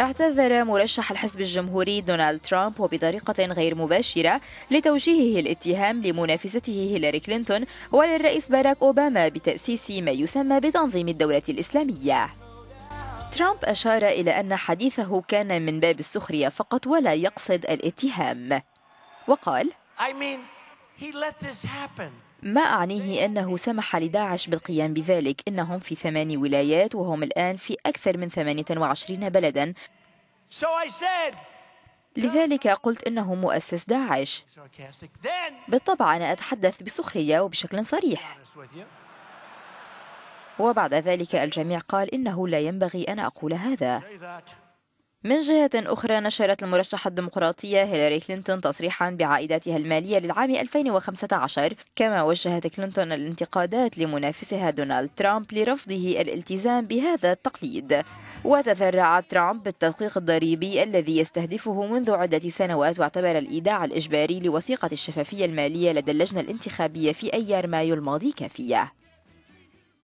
اعتذر مرشح الحزب الجمهوري دونالد ترامب وبطريقة غير مباشرة لتوجيهه الاتهام لمنافسته هيلاري كلينتون وللرئيس باراك أوباما بتأسيس ما يسمى بتنظيم الدولة الإسلامية ترامب أشار إلى أن حديثه كان من باب السخرية فقط ولا يقصد الاتهام وقال I mean ما أعنيه أنه سمح لداعش بالقيام بذلك إنهم في ثمان ولايات وهم الآن في أكثر من 28 بلدا لذلك قلت إنه مؤسس داعش بالطبع أنا أتحدث بسخرية وبشكل صريح وبعد ذلك الجميع قال إنه لا ينبغي أن أقول هذا من جهة أخرى نشرت المرشحة الديمقراطية هيلاري كلينتون تصريحا بعائداتها المالية للعام 2015 كما وجهت كلينتون الانتقادات لمنافسها دونالد ترامب لرفضه الالتزام بهذا التقليد وتذرع ترامب بالتدقيق الضريبي الذي يستهدفه منذ عدة سنوات واعتبر الإيداع الإجباري لوثيقة الشفافية المالية لدى اللجنة الانتخابية في أيار مايو الماضي كافية